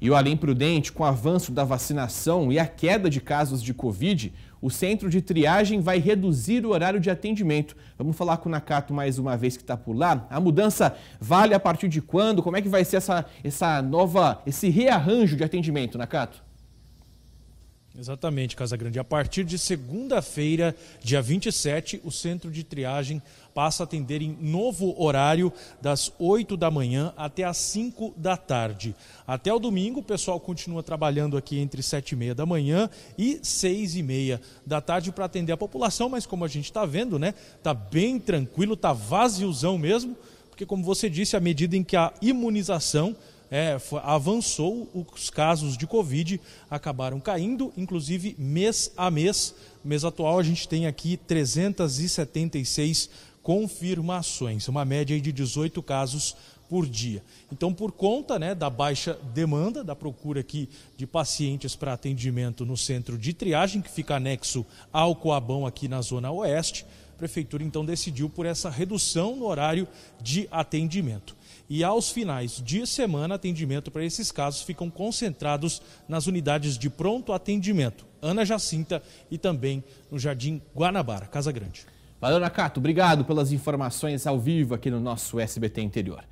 E além prudente, com o avanço da vacinação e a queda de casos de Covid, o centro de triagem vai reduzir o horário de atendimento. Vamos falar com o Nakato mais uma vez que está por lá. A mudança vale a partir de quando? Como é que vai ser essa, essa nova, esse rearranjo de atendimento, Nakato? Exatamente, Casa Grande. A partir de segunda-feira, dia 27, o centro de triagem passa a atender em novo horário, das 8 da manhã até as 5 da tarde. Até o domingo, o pessoal continua trabalhando aqui entre 7 e meia da manhã e 6 e meia da tarde para atender a população, mas como a gente está vendo, né? está bem tranquilo, está vaziozão mesmo, porque como você disse, à medida em que a imunização é, avançou, os casos de Covid acabaram caindo, inclusive mês a mês. No mês atual, a gente tem aqui 376 confirmações, uma média de 18 casos por dia. Então, por conta né, da baixa demanda, da procura aqui de pacientes para atendimento no centro de triagem, que fica anexo ao Coabão aqui na Zona Oeste, prefeitura então decidiu por essa redução no horário de atendimento. E aos finais de semana, atendimento para esses casos ficam concentrados nas unidades de pronto atendimento, Ana Jacinta e também no Jardim Guanabara, Casa Grande. Valeu, Nakato. Obrigado pelas informações ao vivo aqui no nosso SBT Interior.